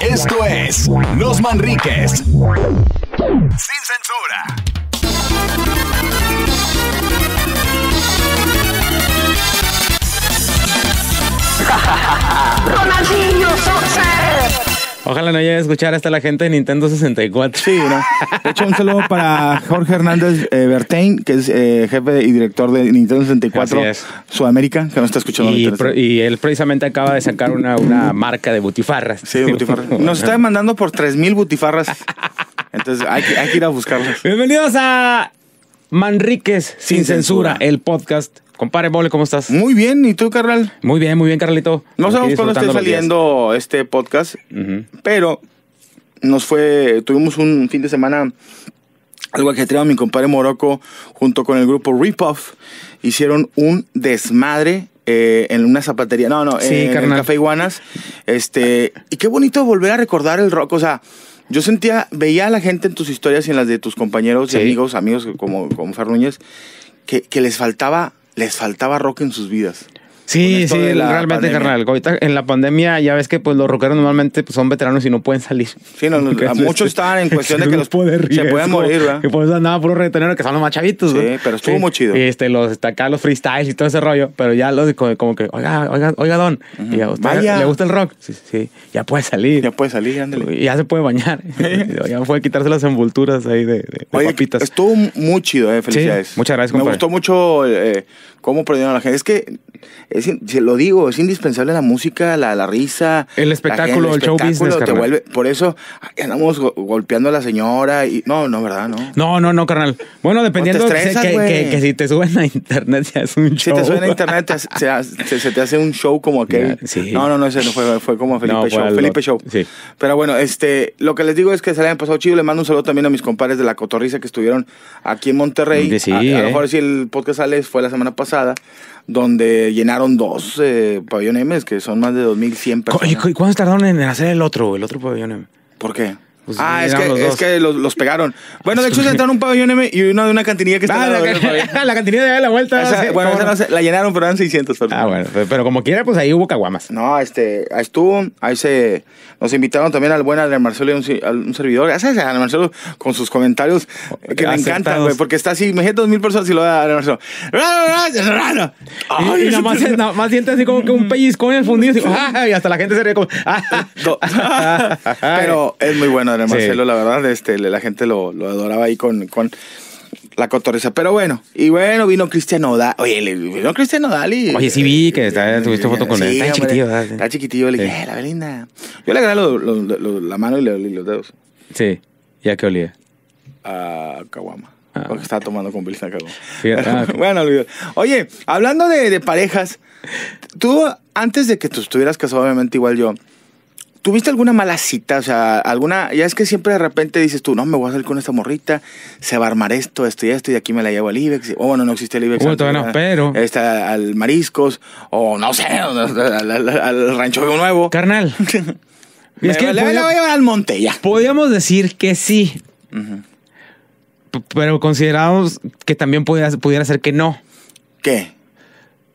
Esto es Los Manriques. Sin censura. Ronaldinho Soccer. Ojalá no llegue a escuchar hasta la gente de Nintendo 64. Sí, ¿no? De hecho, un saludo para Jorge Hernández eh, Bertain, que es eh, jefe y director de Nintendo 64 Sudamérica, que no está escuchando. Y, y él precisamente acaba de sacar una, marca de butifarras. Sí, butifarras. Nos está demandando por 3.000 butifarras. Entonces hay que, ir a buscarlas. Bienvenidos a Manríquez sin, censura, el podcast Compare, Mole, ¿cómo estás? Muy bien, ¿y tú, carnal? Muy bien, muy bien, Carlito. No sabemos cuándo esté saliendo este podcast, pero nos fue, tuvimos un fin de semana algo que a Mi compadre Morocco, junto con el grupo Ripoff, hicieron un desmadre eh, en una zapatería. No, no, en, Café Iguanas. Este, y qué bonito volver a recordar el rock, o sea... Yo sentía, veía a la gente en tus historias y en las de tus compañeros y amigos, amigos como, como Núñez, que les faltaba les faltaba rock en sus vidas. Sí, sí, realmente, carnal. Ahorita en la pandemia ya ves que pues los rockeros normalmente pues, son veteranos y no pueden salir. Sí, no, a muchos están en cuestión de que los se pueden morir, ¿verdad? Y por eso por puro reteneros, que son los más chavitos, Sí, pero estuvo muy chido. Y este, los, está acá los freestyles y todo ese rollo, pero ya los como, como que, oiga, oiga, oiga, don, usted le gusta el rock. Sí, sí, ya puede salir. Ya puede salir, ándale. Ya se puede bañar. ya puede quitarse las envolturas ahí de, Oye, papitas. Estuvo muy chido, eh, felicidades. muchas gracias, compadre. Me gustó mucho eh, cómo perdieron a la gente. Es que es, se lo digo, es indispensable la música, la, la risa. El espectáculo, el, show business. Te Vuelve, por eso andamos golpeando a la señora. y No, no, ¿verdad? No, no, no, no carnal. Bueno, dependiendo no estresas, que, que, si te suben a internet se hace un show. Si te suben a internet se, te hace un show como aquel. No, no, no, ese no fue, fue como Felipe Show. Felipe Show. Pero bueno, este, lo que les digo es que se le han pasado chido. le mando un saludo también a mis compadres de la Cotorriza que estuvieron aquí en Monterrey. a, lo eh. mejor si el podcast sale fue la semana pasada, donde llenaron dos eh, pabellones M, que son más de 2.100 personas. ¿Y cuántos tardaron en hacer el otro, el otro pabellón M? ¿Por qué? Pues ah, es que, los, es que los, pegaron. Bueno, de hecho, se entraron un pabellón M y uno de una cantinilla que ah, estaba. Ah, la, la, cantinilla de la vuelta. bueno, la llenaron, pero eran 600 personas. Ah, bueno, pero como quiera, pues ahí hubo caguamas. No, este, ahí estuvo, ahí se. Nos invitaron también al buen Adrián Marcelo y un, a un servidor. Gracias, Marcelo con sus comentarios que me encantan, güey, porque está así, me dos mil personas y lo da Adrián Marcelo. y, nada más, siente así como que un pellizco en el fundido y, hasta la gente se ríe como. pero es muy bueno madre Marcelo, la verdad, este, la gente lo, adoraba ahí con, la cotorreza Pero bueno, y bueno, vino Cristian Odal. Oye, vino Cristian Odal Oye, sí vi que tuviste foto con él. Está chiquitillo, Está chiquitillo, le dije, eh, la Belinda. Yo le agarré la mano y, le, olí los dedos. Sí, ¿y a qué olía. A Caguama. Ah, porque estaba tomando con Belinda Caguama. Ah, bueno, Oye, hablando de, de parejas, tú antes de que tú estuvieras casado, obviamente igual yo ¿Tuviste alguna mala cita? O sea, alguna. Ya es que siempre de repente dices tú, no, me voy a salir con esta morrita, se va a armar esto, esto y esto, y aquí me la llevo al IBEX. O bueno, no existe el IBEX. Bueno, pero. Está al Mariscos, o no sé, al, Rancho Nuevo. Carnal. es que voy a llevar al monte, ya. Podríamos decir que sí. Pero consideramos que también pudiera, pudiera ser que no. ¿Qué?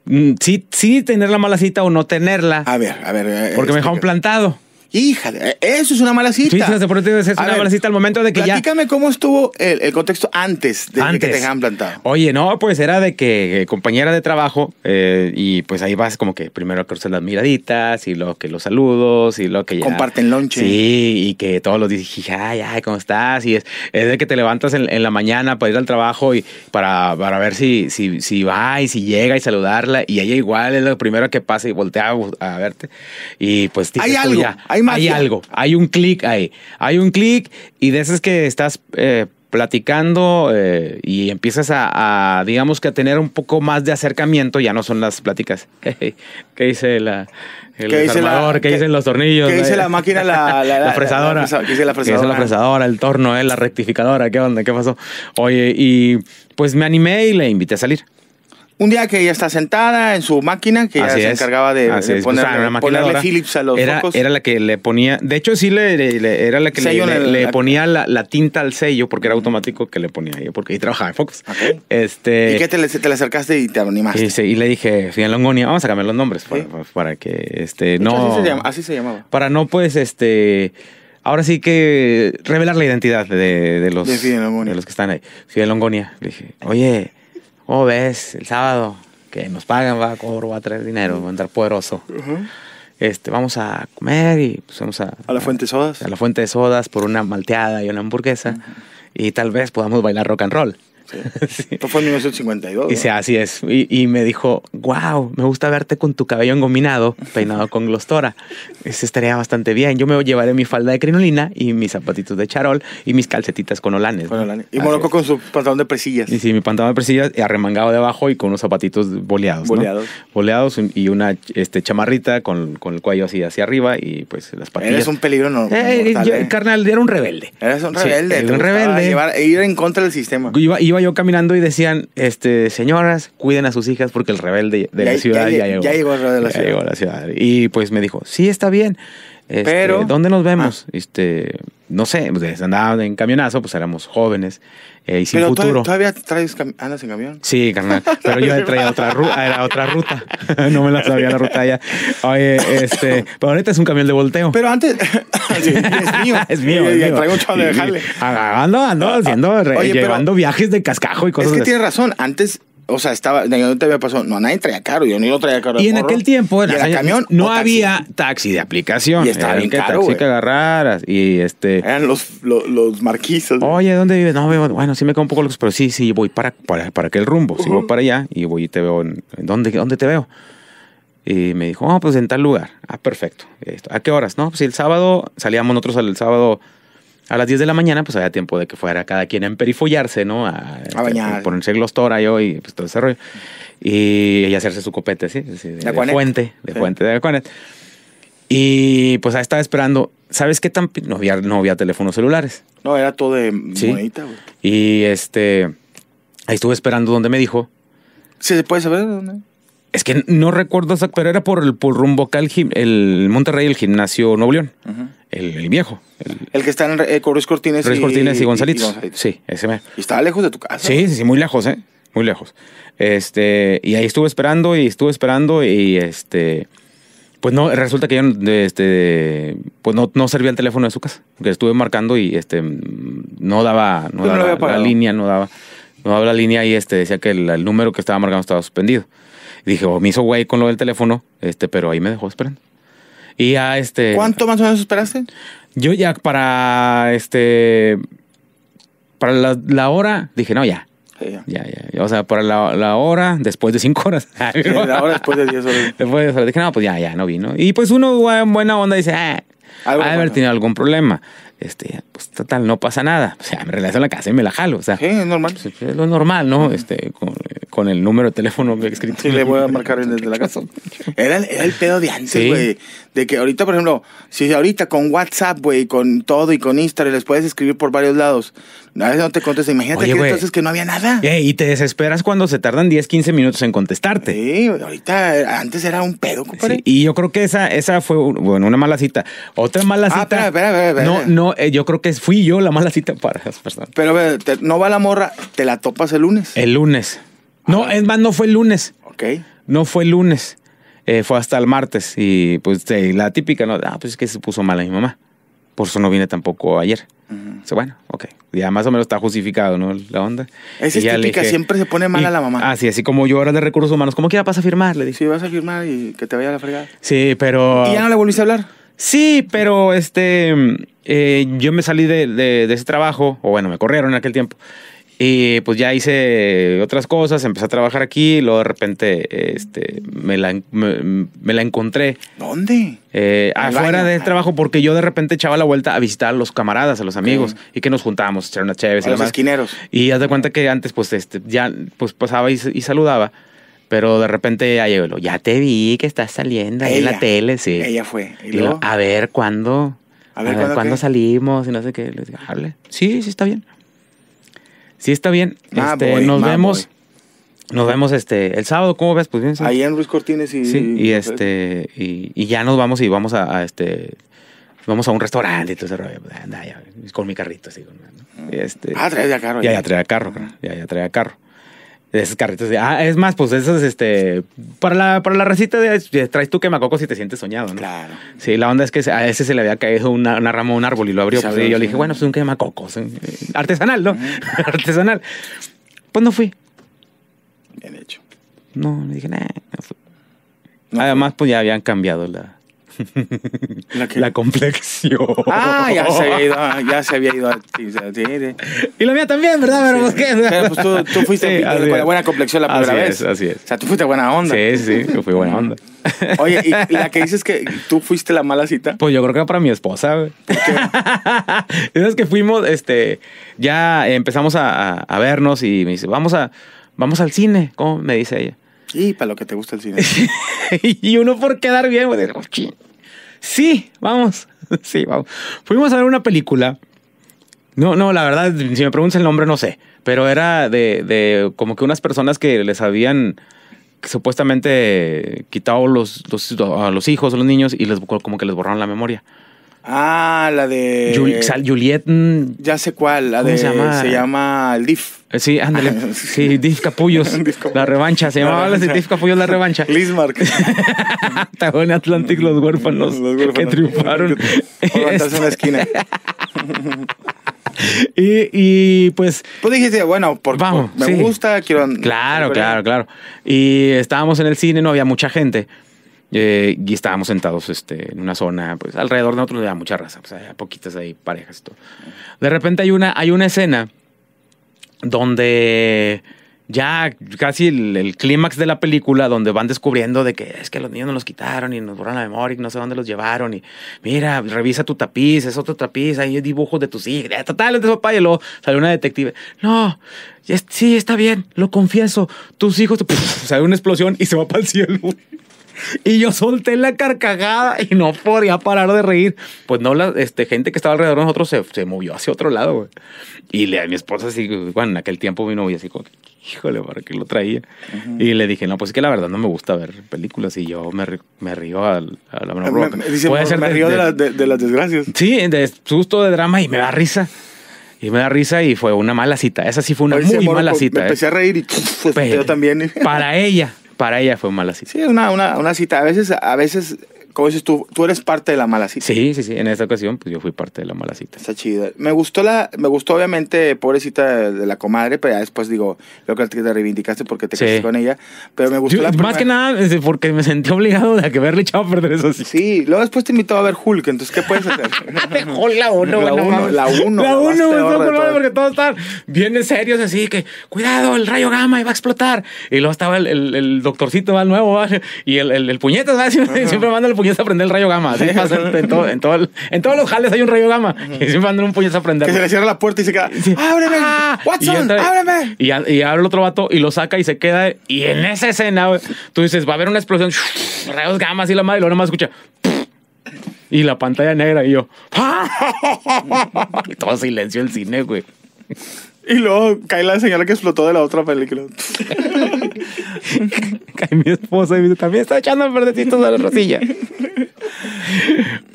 Mm, sí, sí, tener la mala cita o no tenerla. A ver, a ver. Eh, Porque me dejaron plantado hija eh, eso es una mala cita. Sí, por es una mala cita al momento de que ya. Platícame cómo estuvo el, contexto antes de, que te hayan plantado. Oye, no, pues era de que eh, compañera de trabajo eh, y pues ahí vas como que primero cruzas las miraditas y luego que los saludos y lo que ya. Comparten lonche. Sí, y que todos los días, ay, ay, ¿cómo estás? Y es, es de que te levantas en, la mañana para ir al trabajo y para, para ver si, si, si va y si llega y saludarla. Y ella igual es lo primero que pasa y voltea a, verte. Y pues hay algo, ya, hay algo, hay un clic ahí, hay un clic y de esas que estás eh, platicando eh, y empiezas a, digamos que a tener un poco más de acercamiento, ya no son las pláticas. ¿Qué dice la, el ¿Qué ¿Qué, dicen los tornillos? ¿Qué dice eh, la máquina? La, la, fresadora. ¿qué, dice la fresadora? El torno, la rectificadora. ¿Qué onda? ¿Qué pasó? Oye, y pues me animé y le invité a salir. Un día que ella está sentada en su máquina, que ella se encargaba de, ponerle, pues, ah, Philips a los focos. Era la que le ponía, de hecho sí le, era la que le, ponía la, tinta al sello porque era automático que le ponía yo porque ahí trabajaba en focos. Este, ¿Y qué te le, acercaste y te animaste? y le dije, Fidel Longonia, vamos a cambiar los nombres para, que este, no... así, se llamaba. Para no, pues, este. Ahora sí que revelar la identidad de, los, de los que están ahí. Fidel Longonia. Le dije, oye, o ves? El sábado, que nos pagan, va, a cobro, va a traer dinero, va a entrar poderoso. Este, vamos a comer y pues vamos a... A la Fuente de Sodas. A, la Fuente de Sodas por una malteada y una hamburguesa. Y tal vez podamos bailar rock and roll. Esto fue en 1952. Y así es. Y, me dijo, wow, me gusta verte con tu cabello engominado, peinado con glostora. Eso estaría bastante bien. Yo me llevaré mi falda de crinolina y mis zapatitos de charol y mis calcetitas con olanes. Y Moroco con su pantalón de presillas. Y sí, mi pantalón de presillas arremangado de abajo y con unos zapatitos boleados. Boleados. Boleados y una este, chamarrita con, con, el cuello así hacia arriba y pues las patillas. Eres un peligro no. Eh, ¿eh? Carnal, era un rebelde. Eres un rebelde. era un rebelde. Llevar, e ir en contra del sistema. iba yo caminando y decían, este, señoras, cuiden a sus hijas porque el rebelde de la ciudad ya, la ciudad. Y pues me dijo, sí, está bien. Este, pero. ¿Dónde nos vemos? Ah. Este, no sé, pues andaba en camionazo, pues éramos jóvenes eh, y sin futuro. ¿Todavía, traes andas en camión? Sí, carnal. Pero yo traía otra ruta, era otra ruta. no me la sabía la ruta ya. Oye, este, pero ahorita es un camión de volteo. Pero antes es mío. es mío. Y, traigo chavo de dejarle. Ah, ando, ando haciendo, llevando viajes de cascajo y cosas. Es que tienes razón. Antes o sea, estaba, no te había pasado, no, nadie traía caro, yo ni lo traía caro. Y en aquel tiempo era, camión no había taxi de aplicación. Y estaba bien que taxi que agarraras y este... Eran los, los, Oye, ¿dónde vives? No, bueno, sí me quedo un poco los pero sí, sí, voy para, para, aquel rumbo, uh voy para allá y voy y te veo, en, ¿dónde, dónde te veo? Y me dijo, oh, pues en tal lugar. Ah, perfecto. ¿A qué horas? No, pues el sábado, salíamos nosotros el sábado a las 10 de la mañana, pues había tiempo de que fuera cada quien a emperifollarse, ¿no? A, a A ponerse glostora yo y pues todo ese rollo. Y, hacerse su copete, ¿sí? de, de fuente, de fuente de Y pues ahí estaba esperando. ¿Sabes qué tan.? No había, no había teléfonos celulares. No, era todo de ¿Sí? monedita, Y este. Ahí estuve esperando donde me dijo. Sí, se puede saber dónde. Es que no recuerdo exacto, pero era por el por rumbo el, Monterrey, el gimnasio Nuevo León el, viejo. El, que está en eh, Cortines, y, gonzález, Sí, ese me... Y estaba lejos de tu casa. Sí, sí, sí, muy lejos, ¿eh? Muy lejos. Este, y ahí estuve esperando y estuve esperando y este... Pues no, resulta que yo este, pues no, servía el teléfono de su casa. que estuve marcando y este, no daba, no pues daba la, línea, no daba, no daba la línea y este, decía que el, número que estaba marcando estaba suspendido. dije, oh, me hizo güey con lo del teléfono, este, pero ahí me dejó esperando. Y ya este. ¿Cuánto más o menos esperaste? Yo ya para este. Para la, hora dije, no, ya. ya. ya. O sea, para la, hora después de cinco horas. la hora después de diez horas. Después de diez Dije, no, pues ya, ya, no vino. Y pues uno en buena onda dice, ah, ha haber tenido algún problema este, pues total, no pasa nada. O sea, me relaciono la casa y me la jalo. O sea, sí, es normal. Es lo normal, ¿no? Este, con, el número de teléfono que he escrito. Sí, le voy a marcar desde la casa. Era, el pedo de antes, güey. De que ahorita, por ejemplo, si ahorita con WhatsApp, güey, con todo y con Instagram les puedes escribir por varios lados. A veces no te contestas. Imagínate que entonces que no había nada. y te desesperas cuando se tardan 10, 15 minutos en contestarte. Sí, ahorita antes era un pedo, compadre. Sí, y yo creo que esa, esa fue bueno, una mala cita. Otra mala ah, cita. espera, espera, espera, no eh, yo creo que fui yo la mala cita para esas personas. Pero no va la morra, te la topas el lunes. El lunes. No, ah. es más, no fue el lunes. Ok. No fue el lunes. Eh, fue hasta el martes. Y pues la típica, ¿no? Ah, pues es que se puso mal a mi mamá. Por eso no vine tampoco ayer. bueno, ok. Ya más o menos está justificado, ¿no? La onda. Esa es típica, siempre se pone mal a la mamá. Así, ah, así como yo ahora de recursos humanos. ¿Cómo que ya vas a firmar? Le dije. Sí, vas a firmar y que te vaya a la fregada. Sí, pero. ¿Y ya no le volviste a hablar? Sí, pero este, eh, yo me salí de, ese trabajo, o bueno, me corrieron en aquel tiempo. Y pues ya hice otras cosas, empecé a trabajar aquí, y luego de repente este, me, la, me, la encontré. ¿Dónde? Eh, afuera del trabajo, porque yo de repente echaba la vuelta a visitar a los camaradas, a los amigos, y que nos juntábamos, echar una A los esquineros. Y haz de cuenta que antes, pues, este, ya pues pasaba y saludaba. Pero de repente ahí lo, ya te vi que estás saliendo en la tele, sí. Ella fue. a ver cuándo. A ver, cuándo, salimos y no sé qué. Les a Sí, sí está bien. Sí está bien. Ah, este, nos vemos. Nos vemos este el sábado, ¿cómo ves? Pues bien. ¿sí? Ahí en Ruiz Cortines y. este. Y, ya nos vamos y vamos a, este vamos a un restaurante y todo con mi carrito, así. ¿no? Ah. Este, ah, traía carro. Ya, ya, traía carro, ya, ya traía carro de esos carritos. De, ah, es más, pues esas, este, para la, para la recita de, traes tu quemacocos si te sientes soñado, ¿no? Claro. Sí, la onda es que a ese se le había caído una, rama a un árbol y lo abrió. Pues, y yo le dije, bueno, es un quemacocos. Eh, artesanal, ¿no? Artesanal. Pues no fui. Bien hecho. No, me dije, nah, Además, pues ya habían cambiado la, ¿La, complexión. Ah, ya se había ido. Ya se había ido. Y la mía también, ¿verdad? Pero, pues tú, fuiste con la buena complexión la primera vez. así es. O sea, tú fuiste buena onda. Sí, sí, yo fui buena onda. Oye, ¿y la que dices que tú fuiste la mala cita? Pues yo creo que era para mi esposa. ¿Sabes que fuimos, este, ya empezamos a, a, vernos y me dice, vamos a, vamos al cine, ¿cómo me dice ella? Y para lo que te gusta el cine. y uno por quedar bien, güey, oh, Sí, vamos. Sí, vamos. Fuimos a ver una película. No, no, la verdad, si me preguntas el nombre, no sé. Pero era de, como que unas personas que les habían supuestamente quitado los, a los hijos, a los niños, y les, como que les borraron la memoria. Ah, la de. Juliet. Mm, ya sé cuál, la de. Se llama? Se llama eh, Sí, ándale. Ah, sí, Diff Capullos. la revancha. Se llamaba la de DIF Capullos la revancha. Lismark. Estaba en Atlantic los huérfanos, los huérfanos que triunfaron. Por en la esquina. Y, y, pues. Pues dijiste, bueno, porque me gusta, quiero. Claro, claro, claro. Y estábamos en el cine, no había mucha gente. Eh, y estábamos sentados este, en una zona, pues alrededor de nosotros había mucha raza, pues había poquitas ahí, parejas y todo. De repente hay una, hay una escena donde ya casi el, clímax de la película, donde van descubriendo de que es que los niños nos los quitaron y nos borraron la memoria y no sé dónde los llevaron. Y mira, revisa tu tapiz, es otro tapiz, hay dibujos de tus hijos, total, de papá. Y luego sale una detective. No, sí, está bien, lo confieso, tus hijos, te... sale una explosión y se va para el cielo. Y yo solté la carcajada y no podía parar de reír. Pues no, la este, gente que estaba alrededor de nosotros se, se movió hacia otro lado, Y le, a mi esposa, así, bueno, en aquel tiempo mi novia, así como, híjole, ¿para qué lo traía? Y le dije, no, pues es que la verdad no me gusta ver películas y yo me, me río a, la mano me, me, de, río de, las desgracias. Sí, de susto, de drama y me da risa. Y me da risa y fue una mala cita. Esa sí fue una muy mala cita. empecé ¿eh? a reír y pues, también. Para ella para ella fue mala cita. Sí, una, una, una cita. A veces, a veces como dices tú, tú eres parte de la mala cita. Sí, sí, sí. En esta ocasión, pues yo fui parte de la mala cita. Está chida. Me gustó la, me gustó obviamente, pobrecita de, la comadre, pero ya después digo, lo que te reivindicaste porque te casaste con ella. Pero me gustó la Más que nada porque me sentí obligado de que haberle echado a perder eso Sí, luego después te invitó a ver Hulk, entonces ¿qué puedes hacer? la uno, la uno, la uno. La uno, porque todos están bien serios así que, cuidado, el rayo gamma iba a explotar. Y luego estaba el, el, doctorcito más nuevo, y el, el, siempre, el puñetazo a prender el rayo gamma. en, en, todo en, todos los jales hay un rayo gamma. Y siempre mandan un puñetazo a aprender. Que se le cierra la puerta y se queda. ¡Ábreme! Ah, ¡Watson! ¡Ábreme! Y, y, abre el otro vato y lo saca y se queda. Y en esa escena, tú dices, va a haber una explosión. Rayos gamma, así la madre. Y luego más escucha. Y la pantalla negra. Y yo. Y todo silencio el cine, güey. Y luego cae la señora que explotó de la otra película cae mi esposa también está echando perdecitos a la rosilla.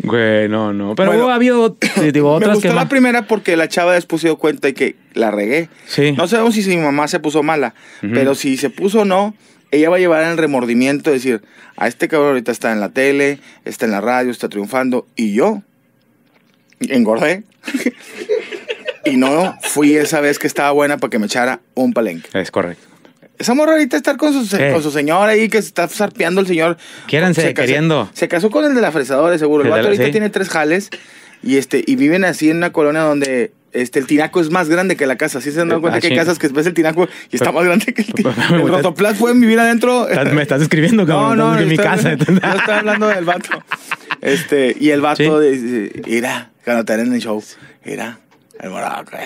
Güey, no, no. Pero ha habido otras me gustó la primera porque la chava después se dio cuenta y que la regué. Sí. No sabemos si, mi mamá se puso mala, pero si se puso o no, ella va a llevar el remordimiento de decir, a este cabrón ahorita está en la tele, está en la radio, está triunfando, y yo engordé. y no fui esa vez que estaba buena para que me echara un palenque. Es correcto esa morra ahorita estar con su, con su señor ahí que se está zarpeando el señor. Quiéranse, se, queriendo. Se, casó con el de la fresadora, seguro. El, vato ahorita tiene tres jales y este y viven así en una colonia donde este, el tinaco es más grande que la casa. ¿Sí se dan ah, cuenta que hay casas que ves el tinaco y está más grande que el tinaco? El rotoplas mi vivir adentro. Me estás escribiendo, cabrón. No, no, en mi casa. Yo estaba hablando del vato. Este, y el vato ¿Sí? dice, mira, cuando te en el show, mira, el moraco,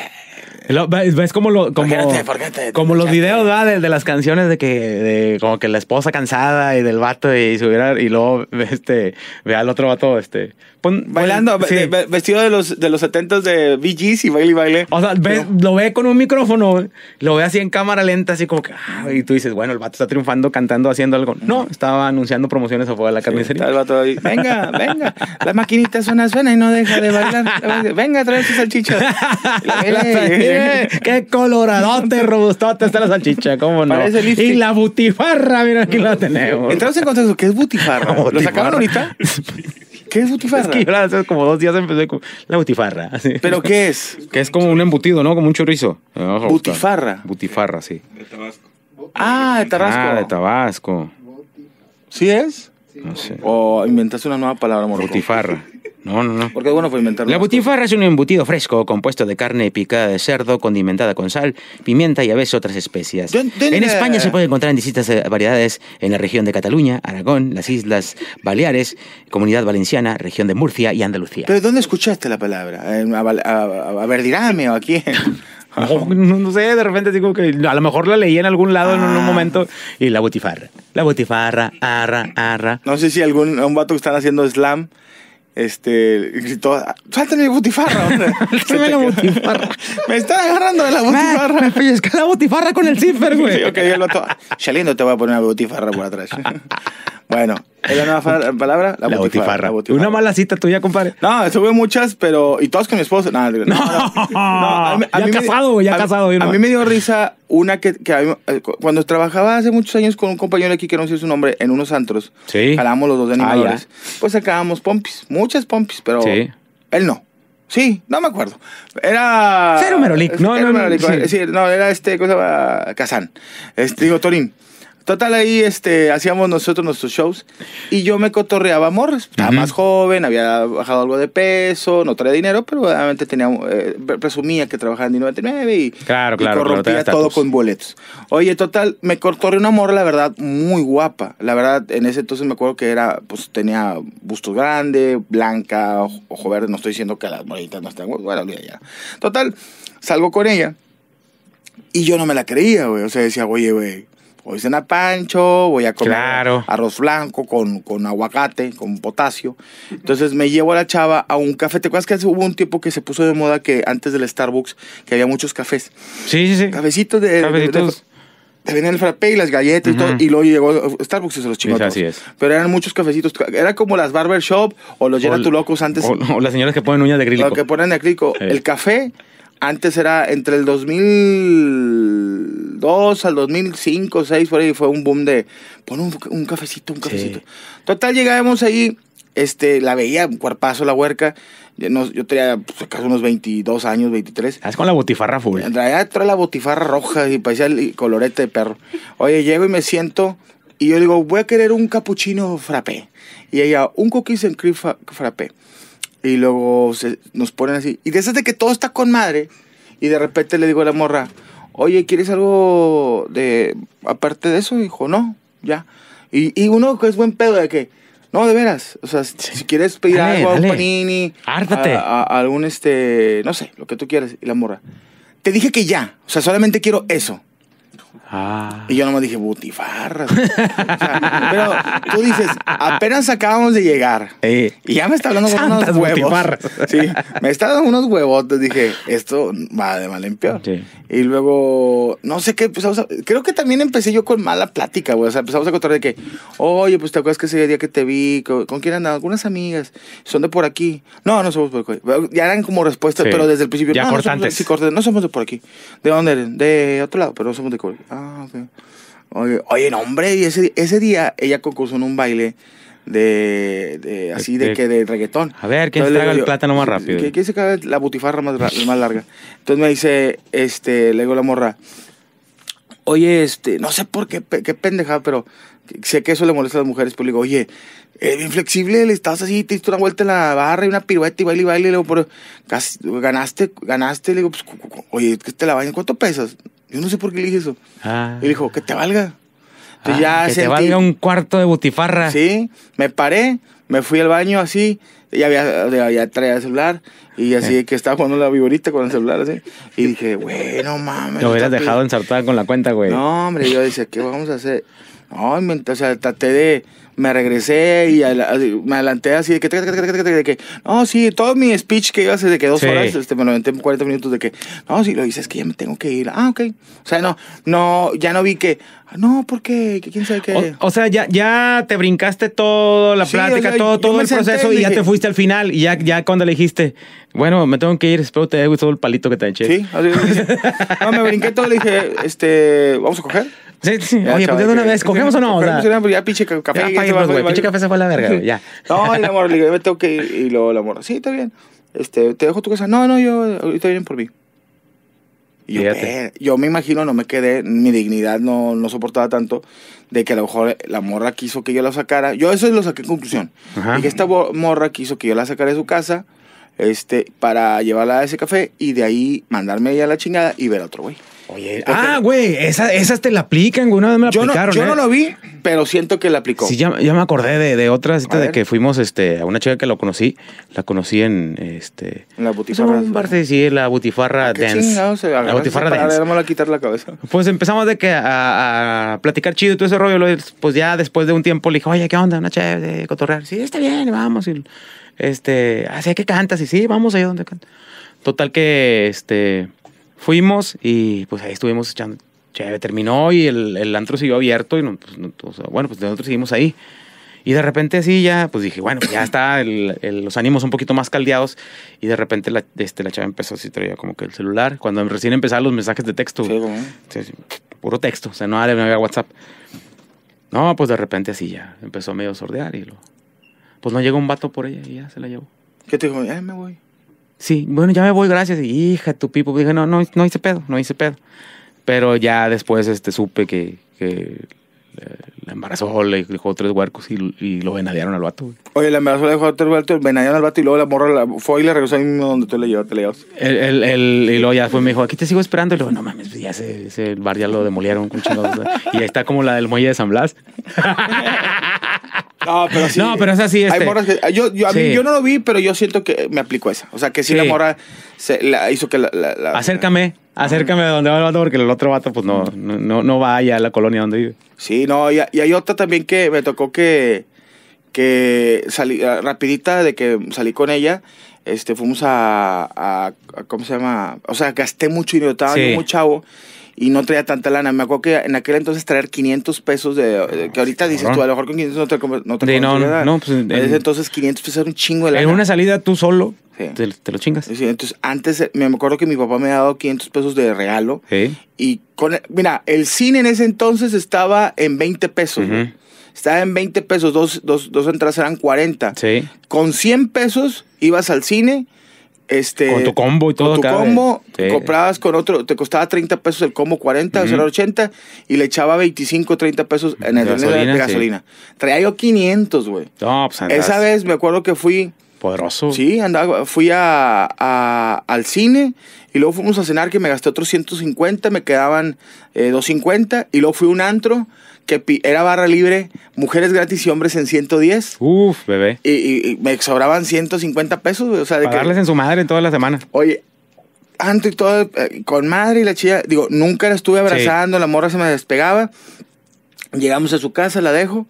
¿Ves, como, lo, como, los videos De, las canciones de que como que la esposa cansada y del vato y subiera y luego este ve al otro vato este bailando vestido de los de los setentos de BGs y baile y baile. O sea, lo ve con un micrófono, lo ve así en cámara lenta así como que ah, y tú dices, bueno, el vato está triunfando cantando haciendo algo. No, estaba anunciando promociones afuera de la carnicería. vato venga, venga, la maquinita suena suena y no deja de bailar. Venga, trae sus salchichas. Qué coloradote, robustote está la salchicha, cómo no. Y la butifarra, mira, aquí la tenemos. Entramos en contexto, ¿qué es butifarra? ¿Lo sacaron ahorita? ¿Qué es butifarra? Es que yo hace como dos días empecé con la butifarra. ¿Pero qué es? Que es como un embutido, ¿no? Como un chorizo. Butifarra. Butifarra, sí. De Tabasco. Ah, de Tabasco. Ah, de Tabasco. ¿Sí es? No sé. O inventaste una nueva palabra, amor. Butifarra. No, no, no. Porque bueno fue inventar. La butifarra es un embutido fresco compuesto de carne picada de cerdo condimentada con sal, pimienta y a veces otras especias. en España se puede encontrar en distintas eh, variedades en la región de Cataluña, Aragón, las Islas Baleares, Comunidad Valenciana, región de Murcia y Andalucía. ¿Pero dónde escuchaste la palabra? ¿A, ver a Verdirame o a No, sé, de repente digo que a lo mejor la leí en algún lado en un ah. momento y la butifarra. La butifarra, arra, arra. No sé si algún un vato que están haciendo slam este, gritó, mi butifarra, hombre. la butifarra. me está agarrando de la butifarra. Me, que la butifarra con el zipper, güey. Sí, ok, yo lo toco. Shalindo te voy a poner una butifarra por atrás. Bueno, es la nueva palabra, la, botifarra. Una mala cita tuya, compadre. No, ve muchas, pero. Y todas con mi esposo. No, no, no. A mí, ya casado, ya casado. a, mí me dio risa una que, eh, cuando trabajaba hace muchos años con un compañero aquí que no sé su nombre, en unos antros. Sí. Jalábamos los dos de ah, animales. pues sacábamos pompis, muchas pompis, pero sí. él no. Sí, no me acuerdo. Era. Cero Merolik. No, no, no, Merolic. Sí. no, era este, cosa Kazán. Este, digo, Torín. Total, ahí este, hacíamos nosotros nuestros shows y yo me cotorreaba morras. Estaba más joven, había bajado algo de peso, no traía dinero, pero obviamente tenía, eh, presumía que trabajaba en 99 y, corrompía todo con boletos. Oye, total, me cotorreó una morra, la verdad, muy guapa. La verdad, en ese entonces me acuerdo que era, pues tenía busto grande, blanca, ojo, verde. No estoy diciendo que las morritas no estén Bueno, ya. Total, salgo con ella. Y yo no me la creía, güey. O sea, decía, oye, güey, Voy a cenar pancho, voy a comer arroz blanco con, aguacate, con potasio. Entonces me llevo a la chava a un café. ¿Te acuerdas que hubo un tiempo que se puso de moda que antes del Starbucks, que había muchos cafés? Sí, sí, sí. Cafecitos de... Cafecitos. el frappé y las galletas y todo, y luego llegó uh, Starbucks y se los chingó Así es. Pero eran muchos cafecitos. Era como las barbershop o los Llena Locos antes. O, las señoras que ponen uñas de acrílico. O que ponen de acrílico. El café antes era entre el 2002 al 2005, 2006, por fue un boom de pon un, cafecito, un cafecito. Total, llegábamos ahí, este, la veía, un cuerpazo la huerca. yo tenía pues, unos 22 años, 23. Ah, es con la botifarra full. realidad traía la botifarra roja y parecía el colorete de perro. Oye, llego y me siento y yo digo, voy a querer un capuchino frappé. Y ella, un cookies en cream frappé. Y luego nos ponen así. Y desde de que todo está con madre. Y de repente le digo a la morra, oye, ¿quieres algo de aparte de eso? hijo? no, ya. Y, y uno que es buen pedo de que, no, de veras. O sea, si, quieres pedir algo a panini, algún este, no sé, lo que tú quieras. Y la morra, te dije que ya. O sea, solamente quiero eso. Ah. Y yo nomás dije, butifarra. pero tú dices, apenas acabamos de llegar. Y ya me está hablando con unos huevos. me está dando unos huevotes. Dije, esto va de mal en peor. Y luego, no sé qué, pues, creo que también empecé yo con mala plática, O sea, empezamos a contar de que, oye, pues te acuerdas que ese día que te vi, ¿con, quién andaba? Algunas amigas, son de por aquí. No, no somos por aquí. Ya eran como respuestas, pero desde el principio. Ya no, somos, de, por aquí. ¿De dónde eres? De otro lado, pero no somos de por aquí. Ah, oye, no, hombre, ese, día ella concursó en un baile de, así de, este, que de reggaetón. A ver, ¿quién se traga el plátano más rápido? ¿Quién se caga la butifarra más, larga? Entonces me dice, este, le la morra, oye, este, no sé por qué, qué pendeja pero sé que eso le molesta a las mujeres, pero le digo, oye, es inflexible le estás así, te diste una vuelta en la barra y una pirueta y baile y baile, le digo, pero casi, ganaste, ganaste, le digo, pues, oye, ¿qué te la bañas, ¿cuánto pesas? Yo no sé por qué le dije eso. Ah. Y le dijo, que te valga. ya ah, que te valga un cuarto de butifarra. Sí, me paré, me fui al baño así, ya había, ya, traía el celular, y así eh. que estaba jugando la viborita con el celular, así. Y dije, bueno, mames. Lo hubieras dejado ensartada con la cuenta, güey. No, hombre, yo decía, ¿qué vamos a hacer? No, me, o sea, traté de. Me regresé y me adelanté así de que, No, sí, todo mi speech que iba a hacer de que dos horas, este, me lo aventé en 40 minutos de que. No, sí, lo hice, es que ya me tengo que ir. Ah, ok. O sea, no, no, ya no vi que. No, porque quién sabe qué. O, sea, ya, ya te brincaste toda la plática, todo, todo el proceso y, ya te fuiste al final. Y ya, ya cuando le dijiste, bueno, me tengo que ir, espero te haya gustado el palito que te eché. Sí, así, no, me brinqué todo, le dije, este, vamos a coger. Sí, Oye, una vez, ¿cogemos o no? ya pinche café. Ya, Pinche café se fue a la verga, No, y el amor, le me tengo que ir. Y luego la morra, sí, está bien. Este, te dejo tu casa. No, no, yo, ahorita vienen por mí. Y yo, yo me imagino, no me quedé, mi dignidad no, no soportaba tanto de que a lo mejor la morra quiso que yo la sacara. Yo eso lo saqué en conclusión. Y que esta morra quiso que yo la sacara de su casa este, para llevarla a ese café y de ahí mandarme ella a la chingada y ver a otro güey ah, güey, esa, esas te la aplican, güey. Una vez me la aplicaron. No, yo no ¿eh? lo vi, pero siento que la aplicó. Sí, ya, me acordé de, otra cita de que fuimos este, a una chica que lo conocí. La conocí en este. En la pues, butifarra. Un bar, sí, la butifarra ah, dance. se la butifarra a quitar la cabeza. Pues empezamos de que a, platicar chido y todo ese rollo. Pues ya después de un tiempo le dije, oye, ¿qué onda? Una de cotorrear. Sí, está bien, vamos. Y, este, así ah, que cantas. Y sí, vamos allá donde cantas. Total que este Fuimos y pues ahí estuvimos echando Terminó y el, el antro siguió abierto y pues, bueno, pues nosotros seguimos ahí. Y de repente así ya, pues dije, bueno, pues, ya está los ánimos un poquito más caldeados. Y de repente la, este, la chava empezó así, traía como que el celular. Cuando em, recién empezaban los mensajes de texto. puro texto, o sea, no había WhatsApp. No, pues de repente así ya, empezó medio a sordear y Pues no llegó un vato por ella y ya se la llevó. ¿Qué te dijo? Ya me voy sí, bueno, ya me voy, gracias. Y, hija, tu pipo. Dije, no, no, no hice pedo, no hice pedo. Pero ya después este, supe que, eh, la embarazó, le dejó tres huercos y, lo venadearon al vato. Oye, la embarazó, le dejó tres huercos, venadearon al vato y luego la morra fue y le regresó ahí donde tú le llevaste, le El, el, y luego ya fue, me dijo, aquí te sigo esperando. Y luego, no mames, ya ese, bar ya lo demolieron con chingados. y ahí está como la del muelle de San Blas. No, pero es así. Este. yo, no lo vi, pero yo siento que me aplicó esa. O sea, que si la morra se, la hizo que la. acércame, acércame a donde va el vato, porque el otro vato, pues no, no, no va allá a la colonia donde vive. Sí, no, y, hay otra también que me tocó que. que salí ah, rapidita de que salí con ella este, fuimos a, ¿cómo se llama? O sea, gasté mucho dinero, estaba sí. muy chavo y no traía tanta lana. Me acuerdo que en aquel entonces traer 500 pesos de, que ahorita dices tú, a lo mejor con 500 no te no te no, no, pues, no, en ese entonces 500 pesos era un chingo de lana. En una salida tú solo te, lo chingas. Sí, entonces antes eh, me acuerdo que mi papá me ha dado 500 pesos de regalo sí. y con mira, el cine en ese entonces estaba en 20 pesos. Estaba en 20 pesos, dos entradas eran 40. Sí. Con 100 pesos ibas al cine este, con tu combo y todo. Con tu combo, comprabas con otro, te costaba 30 pesos el combo 40, o 80, y le echaba 25, o 30 pesos en el gasolina. De, gasolina. Traía yo 500, güey. No, pues Esa vez me acuerdo que fui... Poderoso. Sí, andaba, fui al cine y luego fuimos a cenar que me gasté otros 150, me quedaban 250 eh, y luego fui a un antro que era barra libre, mujeres gratis y hombres en 110. Uf, bebé. Y, me sobraban 150 pesos, O sea, de Pagarles en su madre en todas las semanas Oye, antes y todo, eh, con madre y la chía digo, nunca la estuve abrazando, la morra se me despegaba. Llegamos a su casa, la dejo.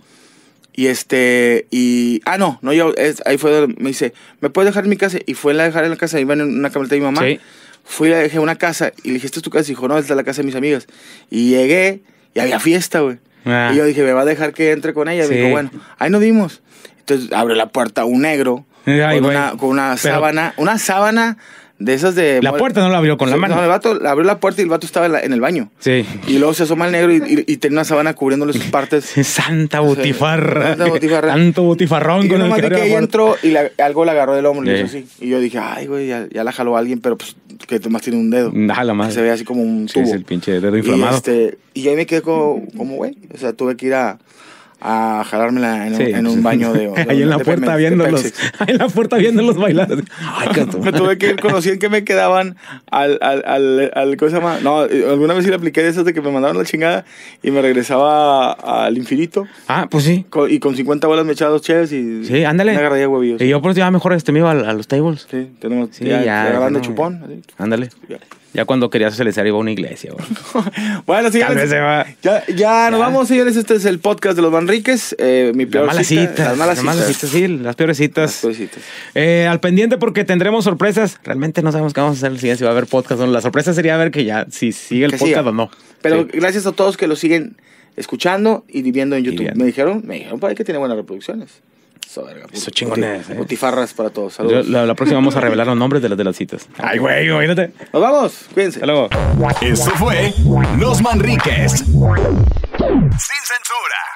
Y este, y. Ah, no, no, yo. ahí fue me dice, ¿me puedes dejar en mi casa? Y fue la dejar en la casa, iba en una camioneta de mi mamá. Sí. Fui, la dejé una casa y le dije, ¿esta es tu casa? Y dijo, no, esta es la casa de mis amigas. Y llegué y había fiesta, güey. Ah. Y yo dije, me va a dejar que entre con ella. Dijo, bueno, ahí nos vimos. Entonces abre la puerta un negro con, una, con, una, sábana, una sábana de esas de. La puerta no la abrió con la mano. No, el vato abrió la puerta y el vato estaba en, el baño. Sí. Y luego se asoma el negro y, y, tenía una sabana cubriéndole sus partes. santa butifarra. Santa Tanto butifarrón con el que, que ahí entró y algo la agarró del hombro y Y yo dije, ay, güey, ya, la jaló alguien, pero pues que más tiene un dedo. nada ah, la más. Se ve así como un tubo. es el pinche dedo inflamado. Y, este, y ahí me quedé como, güey. O sea, tuve que ir a a jalármela en, un, pues, baño de. ahí en la puerta viéndolos. Ahí en la puerta viéndolos bailar. Ay, me tuve que ir, conocí que me quedaban al, al, al, ¿cómo se llama? No, alguna vez sí le apliqué de de que me mandaron la chingada y me regresaba al infinito. Ah, pues sí. y con 50 bolas me echaba dos cheves y. Sí, ándale. Me agarré huevillos. Y yo por eso llevaba mejor este me iba a, los tables. Sí, tenemos. Sí, ya, ya, chupón. Ándale. Ya cuando querías socializar iba a una iglesia. bueno, señores. Ya, ya, nos vamos, señores. Este es el podcast de los Manriques. Eh, mi peor citas, Las malas, citas. sí. Las peores citas. Eh, al pendiente porque tendremos sorpresas. Realmente no sabemos qué vamos a hacer el siguiente, si va a haber podcast o no. La sorpresa sería ver que ya, si sigue el podcast o no. Pero gracias a todos que lo siguen escuchando y viviendo en YouTube. Me dijeron, me dijeron, para que tiene buenas reproducciones. Eso chingones. Butifarras para todos. Saludos. la, próxima vamos a revelar los nombres de las de las citas. Ay, güey, imagínate. Nos vamos. Cuídense. Hasta luego. Eso fue Los Manriques. Sin censura.